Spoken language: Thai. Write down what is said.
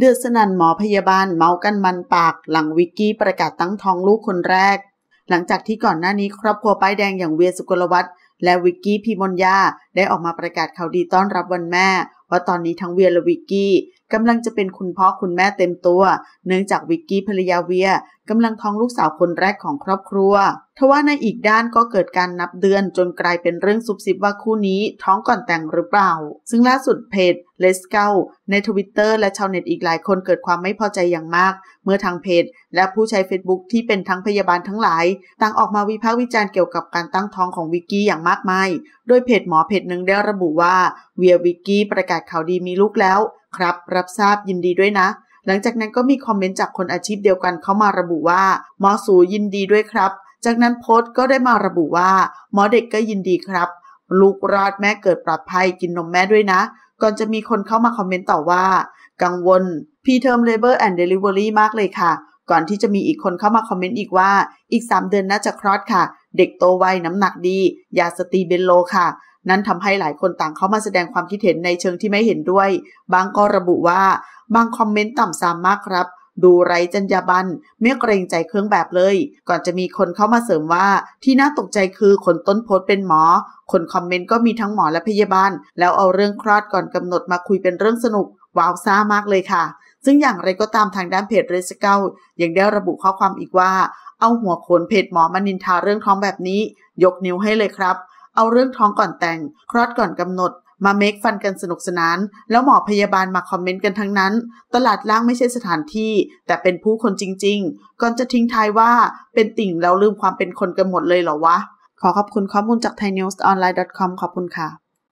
เดือดสนั่นหมอพยาบาลเมากันมันปากหลังวิกกี้ ประกาศตั้งท้องลูกคนแรก หลังจากที่ก่อนหน้านี้ครอบครัวป้ายแดงอย่างเวียสุกลวัตรและวิกกี้พีมนยาได้ออกมาประกาศข่าวดีต้อนรับวันแม่ว่าตอนนี้ทั้งเวียและวิกกี้กำลังจะเป็นคุณพ่อคุณแม่เต็มตัว เนื่องจากวิกกี้ภรรยาเวียกำลังท้องลูกสาวคนแรกของครอบครัว ทว่าในอีกด้านก็เกิดการนับเดือนจนกลายเป็นเรื่องซุบซิบว่าคู่นี้ท้องก่อนแต่งหรือเปล่า ซึ่งล่าสุดเพจレスเกลในทวิตเตอร์และชาวเน็ตอีกหลายคนเกิดความไม่พอใจอย่างมาก เมื่อทางเพจและผู้ใช้ Facebook ที่เป็นทั้งพยาบาลทั้งหลายต่างออกมาวิพากษ์วิจารณ์เกี่ยวกับการตั้งท้องของวิกกี้อย่างมากมาย โดยเพจหมอเพจหนึ่งได้ระบุว่าเวียวิกกี้ประกาศข่าวดีมีลูกแล้วครับ รับทราบยินดีด้วยนะ หลังจากนั้นก็มีคอมเมนต์จากคนอาชีพเดียวกันเข้ามาระบุว่า หมอสูยินดีด้วยครับ จากนั้นโพสต์ก็ได้มาระบุว่าหมอเด็กก็ยินดีครับ ลูกรอดแม่เกิดปลอดภัยกินนมแม่ด้วยนะ ก่อนจะมีคนเข้ามาคอมเมนต์ต่อว่า กังวล p t e r m Labor and Delivery มากเลยค่ะก่อนที่จะมีอีกคนเข้ามาคอมเมนต์อีกว่าอีก3เดือนน่าจะคลอดค่ะ เด็กโตไวน้ำหนักดี ยาสตีเบนโลค่ะนั่นทำให้หลายคนต่างเข้ามาแสดงความคิดเห็นในเชิงที่ไม่เห็นด้วย บางก็ระบุว่า บางคอมเมนต์ต่ำซามมากครับ ดูไร้จรรยาบรรณไม่เกรงใจเครื่องแบบเลย ก่อนจะมีคนเข้ามาเสริมว่า ที่น่าตกใจคือคนต้นโพสเป็นหมอ คนคอมเมนต์ก็มีทั้งหมอและพยาบาล แล้วเอาเรื่องคลอดก่อนกำหนดมาคุยเป็นเรื่องสนุกว้าวซ่ามากเลยค่ะ ซึ่งอย่างไรก็ตามทางด้านเพจเรสเกลยังได้ระบุข้อความอีกว่า เอาหัวโขนเพจหมอมานินทาเรื่องท้องแบบนี้ ยกนิ้วให้เลยครับเอาเรื่องท้องก่อนแต่งคลอดก่อนกำหนด มาเมคฟันกันสนุกสนาน แล้วหมอพยาบาลมาคอมเมนต์กันทั้งนั้น ตลาดล่างไม่ใช่สถานที่ แต่เป็นผู้คนจริงๆ ก่อนจะทิ้งท้ายว่าเป็นติ่งแล้วลืมความเป็นคนกันหมดเลยเหรอวะ ขอขอบคุณข้อมูลจาก thainews online com ขอบคุณค่ะ